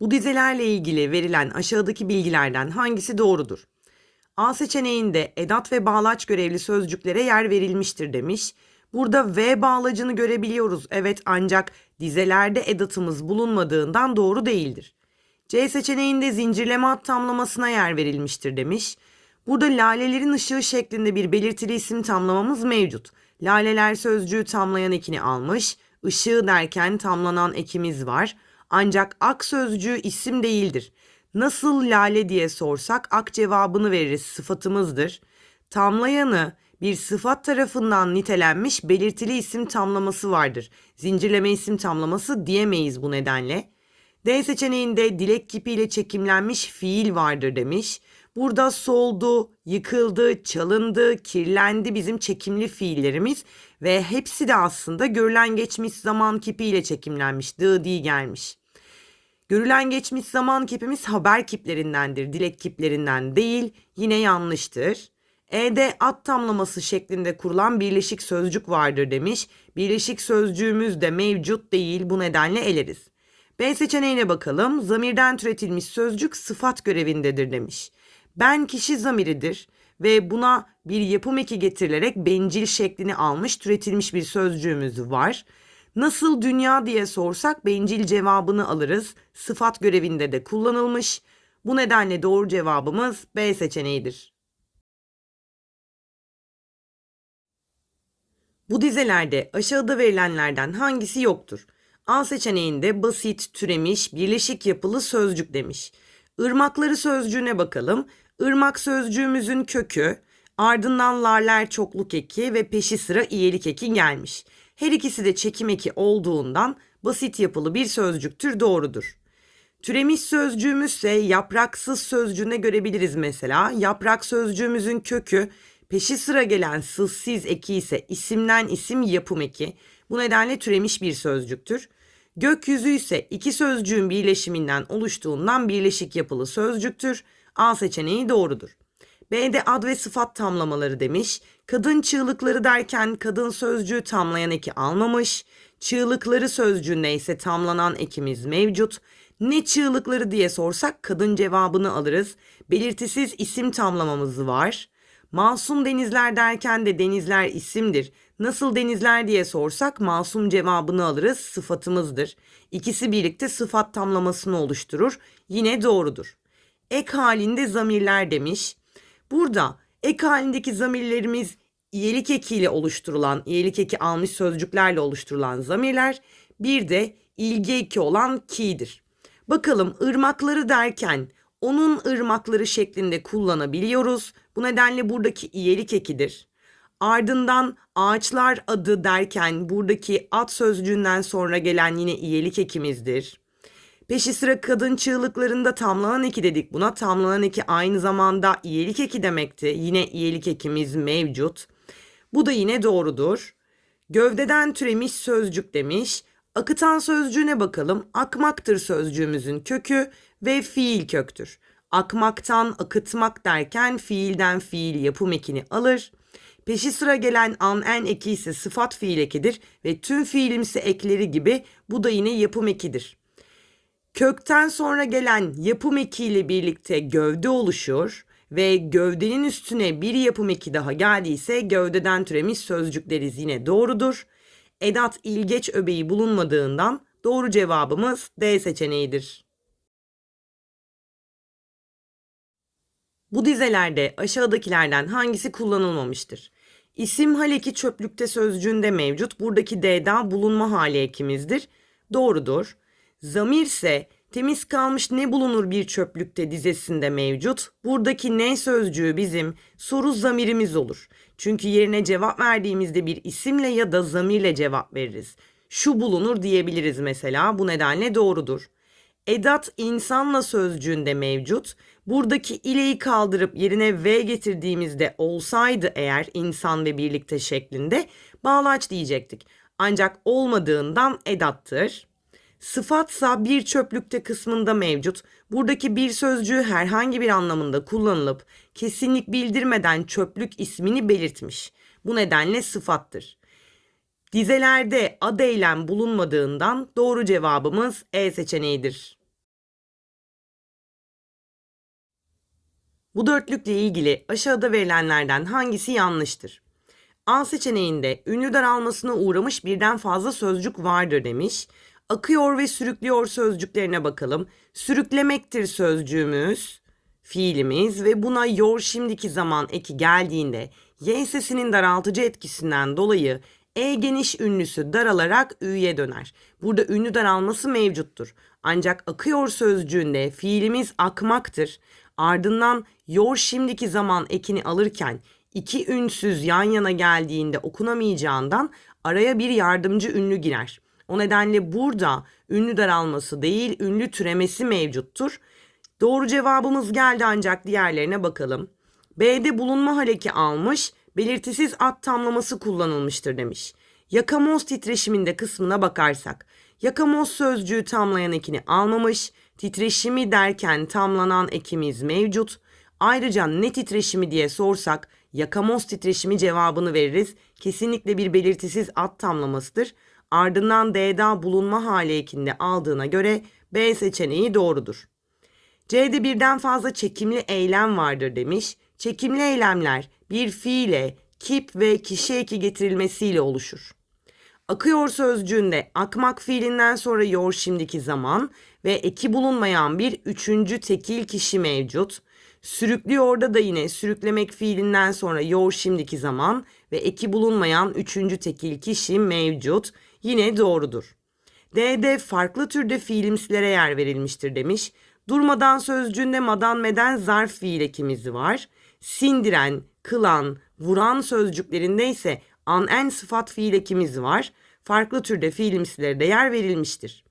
Bu dizelerle ilgili verilen aşağıdaki bilgilerden hangisi doğrudur? A seçeneğinde edat ve bağlaç görevli sözcüklere yer verilmiştir demiş. Burada V bağlacını görebiliyoruz. Evet ancak dizelerde edatımız bulunmadığından doğru değildir. C seçeneğinde zincirleme tamlamasına yer verilmiştir demiş. Burada lalelerin ışığı şeklinde bir belirtili isim tamlamamız mevcut. Laleler sözcüğü tamlayan ekini almış. Işığı derken tamlanan ekimiz var. Ancak ak sözcüğü isim değildir. Nasıl lale diye sorsak ak cevabını veririz sıfatımızdır. Tamlayanı bir sıfat tarafından nitelenmiş belirtili isim tamlaması vardır. Zincirleme isim tamlaması diyemeyiz bu nedenle. D seçeneğinde dilek kipiyle çekimlenmiş fiil vardır demiş. Burada soldu, yıkıldı, çalındı, kirlendi bizim çekimli fiillerimiz ve hepsi de aslında görülen geçmiş zaman kipiyle çekimlenmiş, dı di gelmiş. Görülen geçmiş zaman kipimiz haber kiplerindendir, dilek kiplerinden değil, yine yanlıştır. E'de at tamlaması şeklinde kurulan birleşik sözcük vardır demiş. Birleşik sözcüğümüz de mevcut değil bu nedenle eleriz. B seçeneğine bakalım. Zamirden türetilmiş sözcük sıfat görevindedir demiş. Ben kişi zamiridir ve buna bir yapım eki getirilerek bencil şeklini almış türetilmiş bir sözcüğümüz var. Nasıl dünya diye sorsak bencil cevabını alırız. Sıfat görevinde de kullanılmış. Bu nedenle doğru cevabımız B seçeneğidir. Bu dizelerde aşağıda verilenlerden hangisi yoktur? A seçeneğinde basit, türemiş, birleşik yapılı sözcük demiş. Irmakları sözcüğüne bakalım. Irmak sözcüğümüzün kökü, ardından larler çokluk eki ve peşi sıra iyelik eki gelmiş. Her ikisi de çekim eki olduğundan basit yapılı bir sözcüktür doğrudur. Türemiş sözcüğümüzse yapraksız sözcüğüne görebiliriz mesela. Yaprak sözcüğümüzün kökü peşi sıra gelen sızsız eki ise isimden isim yapım eki. Bu nedenle türemiş bir sözcüktür. Gökyüzü ise iki sözcüğün birleşiminden oluştuğundan birleşik yapılı sözcüktür. A seçeneği doğrudur. B'de ad ve sıfat tamlamaları demiş. Kadın çığlıkları derken kadın sözcüğü tamlayan eki almamış. Çığlıkları sözcüğü neyse tamlanan ekimiz mevcut. Ne çığlıkları diye sorsak kadın cevabını alırız. Belirtisiz isim tamlamamız var. Masum denizler derken de denizler isimdir. Nasıl denizler diye sorsak masum cevabını alırız sıfatımızdır. İkisi birlikte sıfat tamlamasını oluşturur. Yine doğrudur ek halinde zamirler demiş. Burada ek halindeki zamirlerimiz iyelik ekiyle oluşturulan, iyelik eki almış sözcüklerle oluşturulan zamirler, bir de ilgi eki olan ki'dir. Bakalım ırmakları derken onun ırmakları şeklinde kullanabiliyoruz. Bu nedenle buradaki iyelik ekidir. Ardından ağaçlar adı derken buradaki ad sözcüğünden sonra gelen yine iyelik ekimizdir. Peşi sıra kadın çığlıklarında tamlanan eki dedik. Buna tamlanan eki aynı zamanda iyilik eki demekti. Yine iyilik ekimiz mevcut. Bu da yine doğrudur. Gövdeden türemiş sözcük demiş. Akıtan sözcüğüne bakalım. Akmaktır sözcüğümüzün kökü ve fiil köktür. Akmaktan akıtmak derken fiilden fiil yapım ekini alır. Peşi sıra gelen an en eki ise sıfat fiil ekidir ve tüm fiilimsi ekleri gibi bu da yine yapım ekidir. Kökten sonra gelen yapım ekiyle birlikte gövde oluşur ve gövdenin üstüne bir yapım eki daha geldiyse gövdeden türemiş sözcükleriz yine doğrudur. Edat ilgeç öbeği bulunmadığından doğru cevabımız D seçeneğidir. Bu dizelerde aşağıdakilerden hangisi kullanılmamıştır? İsim haleki çöplükte sözcüğünde mevcut. Buradaki D'da bulunma hali ekimizdir. Doğrudur. Zamir ise Temiz kalmış ne bulunur bir çöplükte dizesinde mevcut. Buradaki ne sözcüğü bizim soru zamirimiz olur. Çünkü yerine cevap verdiğimizde bir isimle ya da zamirle cevap veririz. Şu bulunur diyebiliriz mesela bu nedenle doğrudur. Edat insanla sözcüğünde mevcut. Buradaki ileyi kaldırıp yerine v getirdiğimizde olsaydı eğer insan ve birlikte şeklinde bağlaç diyecektik. Ancak olmadığından edattır. Sıfatsa bir çöplükte kısmında mevcut. Buradaki bir sözcüğü herhangi bir anlamında kullanılıp kesinlik bildirmeden çöplük ismini belirtmiş. Bu nedenle sıfattır. Dizelerde ad eylem bulunmadığından doğru cevabımız E seçeneğidir. Bu dörtlükle ilgili aşağıda verilenlerden hangisi yanlıştır? A seçeneğinde ünlü daralmasına uğramış birden fazla sözcük vardır demiş. Akıyor ve sürüklüyor sözcüklerine bakalım. Sürüklemektir sözcüğümüz, fiilimiz ve buna yor şimdiki zaman eki geldiğinde y sesinin daraltıcı etkisinden dolayı e geniş ünlüsü daralarak ü'ye döner. Burada ünlü daralması mevcuttur. Ancak akıyor sözcüğünde fiilimiz akmaktır. Ardından yor şimdiki zaman ekini alırken iki ünsüz yan yana geldiğinde okunamayacağından araya bir yardımcı ünlü girer. O nedenle burada ünlü daralması değil, ünlü türemesi mevcuttur. Doğru cevabımız geldi ancak diğerlerine bakalım. B'de bulunma haleki almış, belirtisiz at tamlaması kullanılmıştır demiş. Yakamoz titreşiminde kısmına bakarsak, yakamoz sözcüğü tamlayan ekini almamış, titreşimi derken tamlanan ekimiz mevcut. Ayrıca ne titreşimi diye sorsak yakamoz titreşimi cevabını veririz. Kesinlikle bir belirtisiz at tamlamasıdır ardından D'da bulunma hali ekinde aldığına göre B seçeneği doğrudur. C'de birden fazla çekimli eylem vardır demiş. Çekimli eylemler bir fiile, kip ve kişi eki getirilmesiyle oluşur. Akıyor sözcüğünde akmak fiilinden sonra yor şimdiki zaman ve eki bulunmayan bir üçüncü tekil kişi mevcut. Sürüklüyor'da da yine sürüklemek fiilinden sonra yor şimdiki zaman ve eki bulunmayan üçüncü tekil kişi mevcut yine doğrudur. D'de farklı türde fiilimsilere yer verilmiştir demiş. Durmadan sözcüğünde madan meden zarf fiil ekimizi var. Sindiren, kılan, vuran sözcüklerinde ise an en sıfat fiil ekimiz var. Farklı türde fiilimsilere de yer verilmiştir.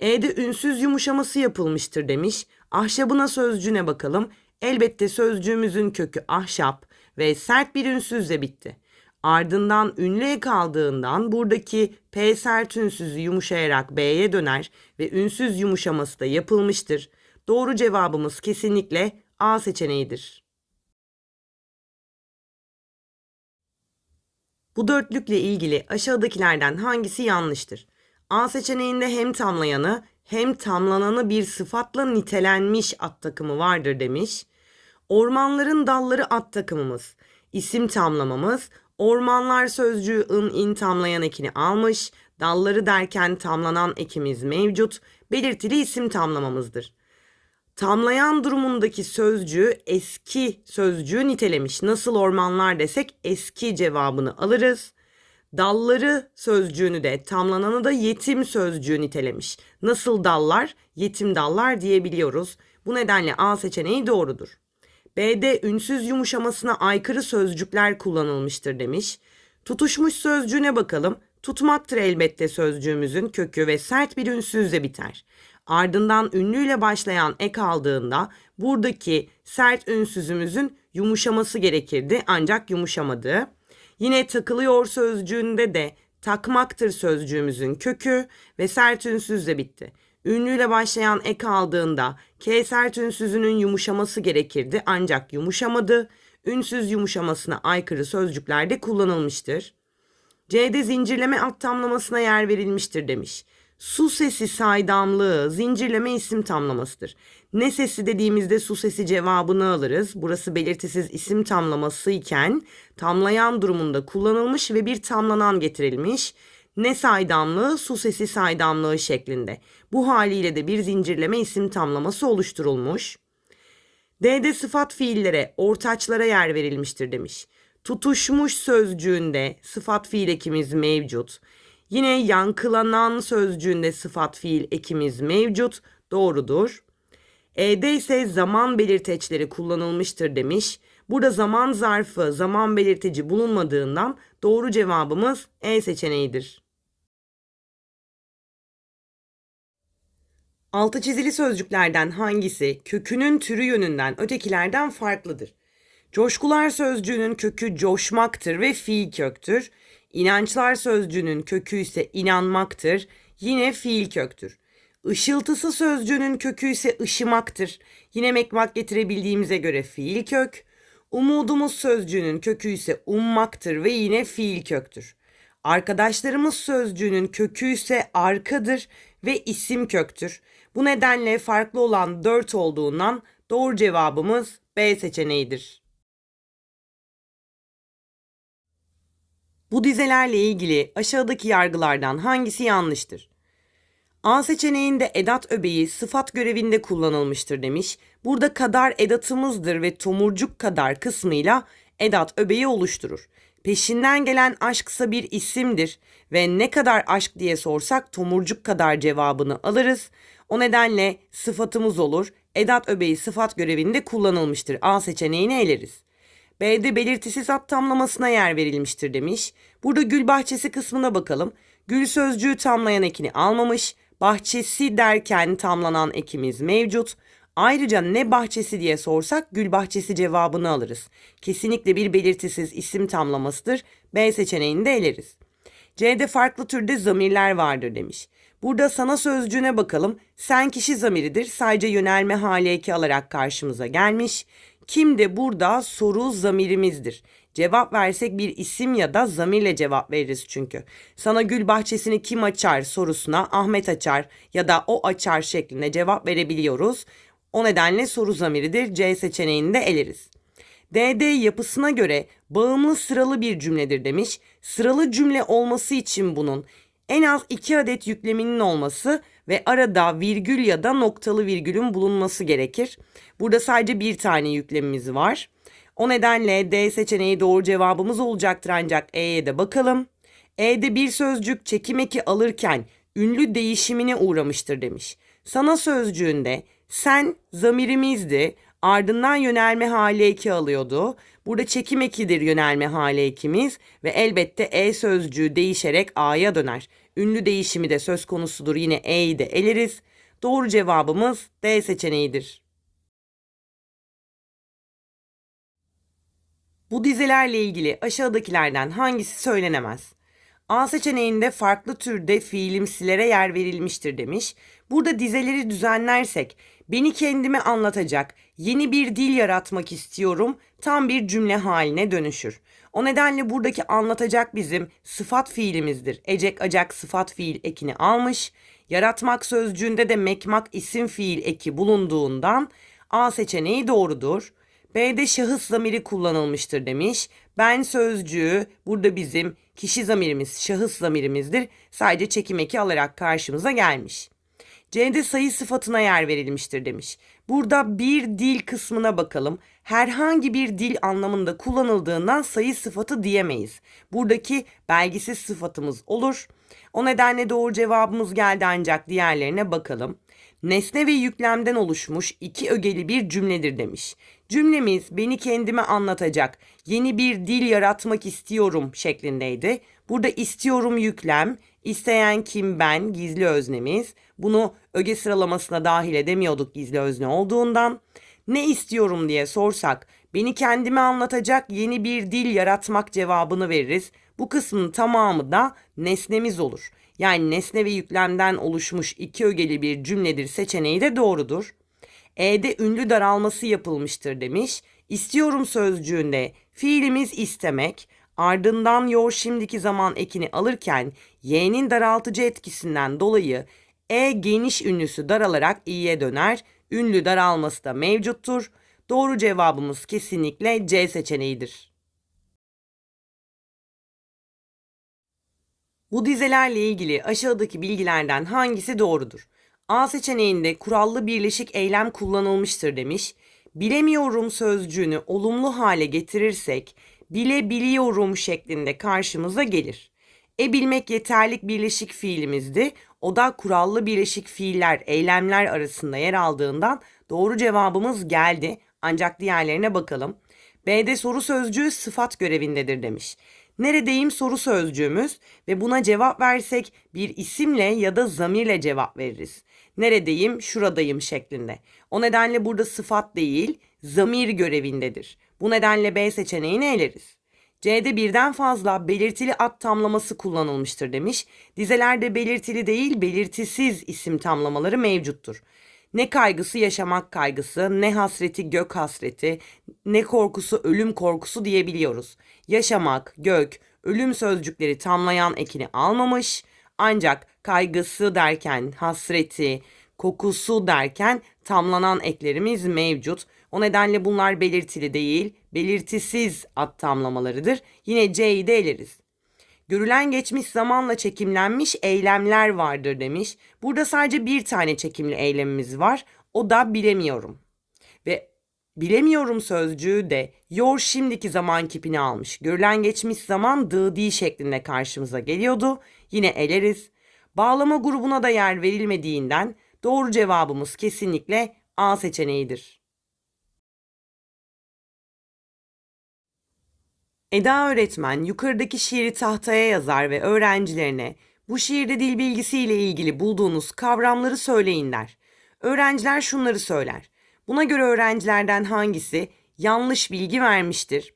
E'de ünsüz yumuşaması yapılmıştır demiş. Ahşabına sözcüğüne bakalım. Elbette sözcüğümüzün kökü ahşap ve sert bir ünsüzle bitti. Ardından ünlüye kaldığından buradaki P sert ünsüzü yumuşayarak B'ye döner ve ünsüz yumuşaması da yapılmıştır. Doğru cevabımız kesinlikle A seçeneğidir. Bu dörtlükle ilgili aşağıdakilerden hangisi yanlıştır? A seçeneğinde hem tamlayanı hem tamlananı bir sıfatla nitelenmiş at takımı vardır demiş. Ormanların dalları at takımımız, isim tamlamamız, Ormanlar sözcüğü ın in tamlayan ekini almış, dalları derken tamlanan ekimiz mevcut, belirtili isim tamlamamızdır. Tamlayan durumundaki sözcüğü eski sözcüğü nitelemiş. Nasıl ormanlar desek eski cevabını alırız. Dalları sözcüğünü de tamlananı da yetim sözcüğü nitelemiş. Nasıl dallar? Yetim dallar diyebiliyoruz. Bu nedenle A seçeneği doğrudur. B'de ünsüz yumuşamasına aykırı sözcükler kullanılmıştır demiş. Tutuşmuş sözcüğüne bakalım. Tutmaktır elbette sözcüğümüzün kökü ve sert bir ünsüzle biter. Ardından ünlüyle başlayan ek aldığında buradaki sert ünsüzümüzün yumuşaması gerekirdi ancak yumuşamadı. Yine takılıyor sözcüğünde de takmaktır sözcüğümüzün kökü ve sert ünsüzle bitti. Ünlüyle başlayan ek aldığında K sert ünsüzünün yumuşaması gerekirdi ancak yumuşamadı. Ünsüz yumuşamasına aykırı sözcüklerde kullanılmıştır. C'de zincirleme at tamlamasına yer verilmiştir demiş. Su sesi saydamlığı zincirleme isim tamlamasıdır. Ne sesi dediğimizde su sesi cevabını alırız. Burası belirtisiz isim tamlaması iken tamlayan durumunda kullanılmış ve bir tamlanan getirilmiş ne saydamlığı, su sesi saydamlığı şeklinde. Bu haliyle de bir zincirleme isim tamlaması oluşturulmuş. D'de sıfat fiillere, ortaçlara yer verilmiştir demiş. Tutuşmuş sözcüğünde sıfat fiil ekimiz mevcut. Yine yankılanan sözcüğünde sıfat fiil ekimiz mevcut. Doğrudur. E'de ise zaman belirteçleri kullanılmıştır demiş. Burada zaman zarfı, zaman belirteci bulunmadığından doğru cevabımız E seçeneğidir. Altı çizili sözcüklerden hangisi kökünün türü yönünden ötekilerden farklıdır? Coşkular sözcüğünün kökü coşmaktır ve fiil köktür. İnançlar sözcüğünün kökü ise inanmaktır. Yine fiil köktür. Işıltısı sözcüğünün kökü ise ışımaktır. Yine mekmak getirebildiğimize göre fiil kök. Umudumuz sözcüğünün kökü ise ummaktır ve yine fiil köktür. Arkadaşlarımız sözcüğünün kökü ise arkadır ve isim köktür. Bu nedenle farklı olan 4 olduğundan doğru cevabımız B seçeneğidir. Bu dizelerle ilgili aşağıdaki yargılardan hangisi yanlıştır? A seçeneğinde edat öbeği sıfat görevinde kullanılmıştır demiş. Burada kadar edatımızdır ve tomurcuk kadar kısmıyla edat öbeği oluşturur. Peşinden gelen aşksa bir isimdir ve ne kadar aşk diye sorsak tomurcuk kadar cevabını alırız. O nedenle sıfatımız olur. Edat öbeği sıfat görevinde kullanılmıştır. A seçeneğini eleriz. B'de belirtisiz at tamlamasına yer verilmiştir demiş. Burada gül bahçesi kısmına bakalım. Gül sözcüğü tamlayan ekini almamış. Bahçesi derken tamlanan ekimiz mevcut. Ayrıca ne bahçesi diye sorsak gül bahçesi cevabını alırız. Kesinlikle bir belirtisiz isim tamlamasıdır. B seçeneğini de eleriz. C'de farklı türde zamirler vardır demiş. Burada sana sözcüğüne bakalım. Sen kişi zamiridir. Sadece yönelme hali eki alarak karşımıza gelmiş. Kim de burada soru zamirimizdir. Cevap versek bir isim ya da zamirle cevap veririz çünkü. Sana gül bahçesini kim açar sorusuna Ahmet açar ya da o açar şeklinde cevap verebiliyoruz. O nedenle soru zamiridir. C seçeneğini de eleriz. DD yapısına göre bağımlı sıralı bir cümledir demiş. Sıralı cümle olması için bunun en az 2 adet yükleminin olması ve arada virgül ya da noktalı virgülün bulunması gerekir. Burada sadece bir tane yüklemimiz var. O nedenle D seçeneği doğru cevabımız olacaktır ancak E'ye de bakalım. E'de bir sözcük çekim eki alırken ünlü değişimine uğramıştır demiş. Sana sözcüğünde sen zamirimizdi ardından yönelme hali eki alıyordu. Burada çekim ekidir yönelme hali ekimiz ve elbette e sözcüğü değişerek a'ya döner. Ünlü değişimi de söz konusudur yine e'yi de eleriz. Doğru cevabımız D seçeneğidir. Bu dizelerle ilgili aşağıdakilerden hangisi söylenemez? A seçeneğinde farklı türde fiilimsilere yer verilmiştir demiş. Burada dizeleri düzenlersek Beni kendime anlatacak, yeni bir dil yaratmak istiyorum tam bir cümle haline dönüşür. O nedenle buradaki anlatacak bizim sıfat fiilimizdir. Ecek acak sıfat fiil ekini almış. Yaratmak sözcüğünde de mekmak isim fiil eki bulunduğundan A seçeneği doğrudur. B'de şahıs zamiri kullanılmıştır demiş. Ben sözcüğü burada bizim kişi zamirimiz, şahıs zamirimizdir. Sadece çekim eki alarak karşımıza gelmiş. C'de sayı sıfatına yer verilmiştir demiş. Burada bir dil kısmına bakalım. Herhangi bir dil anlamında kullanıldığından sayı sıfatı diyemeyiz. Buradaki belgesiz sıfatımız olur. O nedenle doğru cevabımız geldi ancak diğerlerine bakalım nesne ve yüklemden oluşmuş iki ögeli bir cümledir demiş. Cümlemiz beni kendime anlatacak, yeni bir dil yaratmak istiyorum şeklindeydi. Burada istiyorum yüklem, isteyen kim ben gizli öznemiz. Bunu öge sıralamasına dahil edemiyorduk gizli özne olduğundan. Ne istiyorum diye sorsak beni kendime anlatacak yeni bir dil yaratmak cevabını veririz. Bu kısmın tamamı da nesnemiz olur yani nesne ve yüklemden oluşmuş iki ögeli bir cümledir seçeneği de doğrudur. E'de ünlü daralması yapılmıştır demiş. İstiyorum sözcüğünde fiilimiz istemek, ardından your şimdiki zaman ekini alırken y'nin daraltıcı etkisinden dolayı e geniş ünlüsü daralarak i'ye döner. Ünlü daralması da mevcuttur. Doğru cevabımız kesinlikle C seçeneğidir. Bu dizelerle ilgili aşağıdaki bilgilerden hangisi doğrudur? A seçeneğinde kurallı birleşik eylem kullanılmıştır demiş. Bilemiyorum sözcüğünü olumlu hale getirirsek bile biliyorum şeklinde karşımıza gelir. E bilmek yeterlik birleşik fiilimizdi. O da kurallı birleşik fiiller eylemler arasında yer aldığından doğru cevabımız geldi. Ancak diğerlerine bakalım. B'de soru sözcüğü sıfat görevindedir demiş neredeyim soru sözcüğümüz ve buna cevap versek bir isimle ya da zamirle cevap veririz. Neredeyim, şuradayım şeklinde. O nedenle burada sıfat değil, zamir görevindedir. Bu nedenle B seçeneğini eleriz. C'de birden fazla belirtili at tamlaması kullanılmıştır demiş. Dizelerde belirtili değil belirtisiz isim tamlamaları mevcuttur. Ne kaygısı yaşamak kaygısı, ne hasreti gök hasreti, ne korkusu ölüm korkusu diyebiliyoruz. Yaşamak, gök, ölüm sözcükleri tamlayan ekini almamış ancak kaygısı derken hasreti, kokusu derken tamlanan eklerimiz mevcut. O nedenle bunlar belirtili değil, belirtisiz at tamlamalarıdır. Yine C'yi de eleriz. Görülen geçmiş zamanla çekimlenmiş eylemler vardır demiş. Burada sadece bir tane çekimli eylemimiz var. O da bilemiyorum. Ve bilemiyorum sözcüğü de yor şimdiki zaman kipini almış. Görülen geçmiş zaman dı di şeklinde karşımıza geliyordu. Yine eleriz. Bağlama grubuna da yer verilmediğinden doğru cevabımız kesinlikle A seçeneğidir. Eda öğretmen yukarıdaki şiiri tahtaya yazar ve öğrencilerine bu şiirde dil bilgisiyle ilgili bulduğunuz kavramları söyleyin der. Öğrenciler şunları söyler. Buna göre öğrencilerden hangisi yanlış bilgi vermiştir?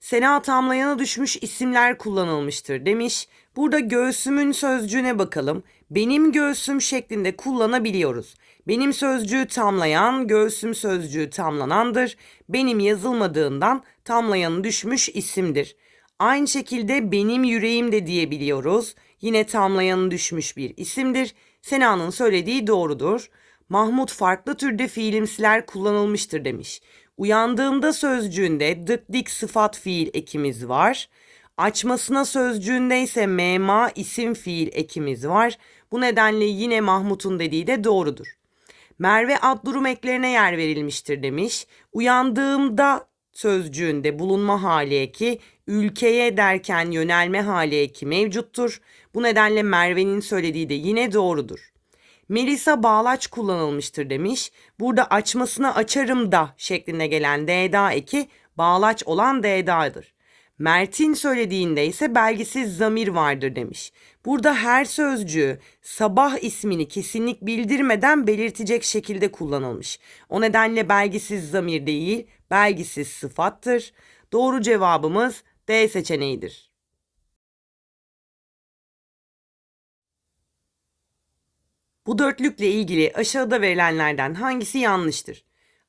Sena tamlayana düşmüş isimler kullanılmıştır demiş. Burada göğsümün sözcüğüne bakalım. Benim göğsüm şeklinde kullanabiliyoruz. Benim sözcüğü tamlayan, göğsüm sözcüğü tamlanandır. Benim yazılmadığından tamlayanı düşmüş isimdir. Aynı şekilde benim yüreğim de diyebiliyoruz. Yine tamlayanı düşmüş bir isimdir. Sena'nın söylediği doğrudur. Mahmut farklı türde fiilimsiler kullanılmıştır demiş. Uyandığımda sözcüğünde dık dik sıfat fiil ekimiz var. Açmasına sözcüğünde ise mema isim fiil ekimiz var. Bu nedenle yine Mahmut'un dediği de doğrudur. Merve ad durum eklerine yer verilmiştir demiş. Uyandığımda sözcüğünde bulunma hali eki ülkeye derken yönelme hali eki mevcuttur. Bu nedenle Merve'nin söylediği de yine doğrudur. Melisa bağlaç kullanılmıştır demiş. Burada açmasına açarım da şeklinde gelen DDA eki bağlaç olan DDA'dır. Mert'in söylediğinde ise belgisiz zamir vardır demiş. Burada her sözcüğü sabah ismini kesinlik bildirmeden belirtecek şekilde kullanılmış. O nedenle belgisiz zamir değil, belgisiz sıfattır. Doğru cevabımız D seçeneğidir. Bu dörtlükle ilgili aşağıda verilenlerden hangisi yanlıştır?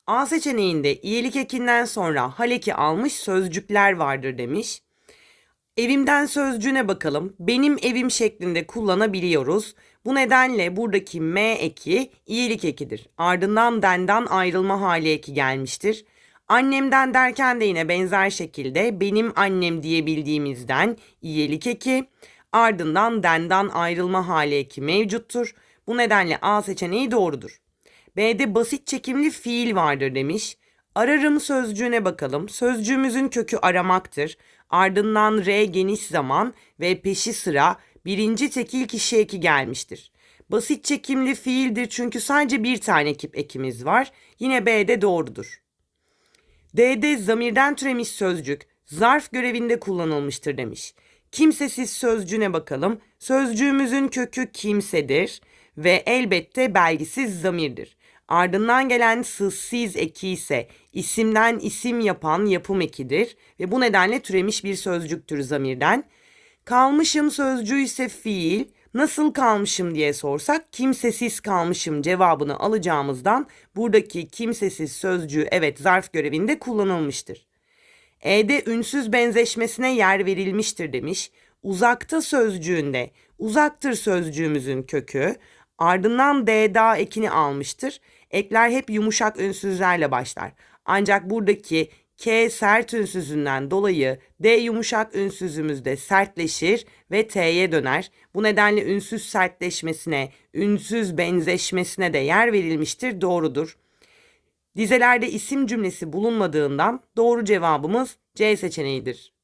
A seçeneğinde iyilik ekinden sonra haleki almış sözcükler vardır demiş. Evimden sözcüğüne bakalım. Benim evim şeklinde kullanabiliyoruz. Bu nedenle buradaki M eki iyilik ekidir. Ardından denden ayrılma hali eki gelmiştir. Annemden derken de yine benzer şekilde benim annem diyebildiğimizden iyelik eki, ardından denden ayrılma hali eki mevcuttur. Bu nedenle A seçeneği doğrudur. B'de basit çekimli fiil vardır demiş. Ararım sözcüğüne bakalım. Sözcüğümüzün kökü aramaktır. Ardından R geniş zaman ve peşi sıra birinci tekil kişi eki gelmiştir. Basit çekimli fiildir çünkü sadece bir tane kip ekimiz var. Yine B'de doğrudur. D'de zamirden türemiş sözcük zarf görevinde kullanılmıştır demiş. Kimsesiz sözcüğüne bakalım. Sözcüğümüzün kökü kimsedir ve elbette belgisiz zamirdir. Ardından gelen sızsiz eki ise isimden isim yapan yapım ekidir ve bu nedenle türemiş bir sözcüktür zamirden. Kalmışım sözcüğü ise fiil, Nasıl kalmışım diye sorsak kimsesiz kalmışım cevabını alacağımızdan buradaki kimsesiz sözcüğü evet zarf görevinde kullanılmıştır. E'de ünsüz benzeşmesine yer verilmiştir demiş. Uzakta sözcüğünde uzaktır sözcüğümüzün kökü ardından DDA ekini almıştır. Ekler hep yumuşak ünsüzlerle başlar. Ancak buradaki K sert ünsüzünden dolayı D yumuşak ünsüzümüzde sertleşir ve T'ye döner. Bu nedenle ünsüz sertleşmesine, ünsüz benzeşmesine de yer verilmiştir. Doğrudur. Dizelerde isim cümlesi bulunmadığından doğru cevabımız C seçeneğidir.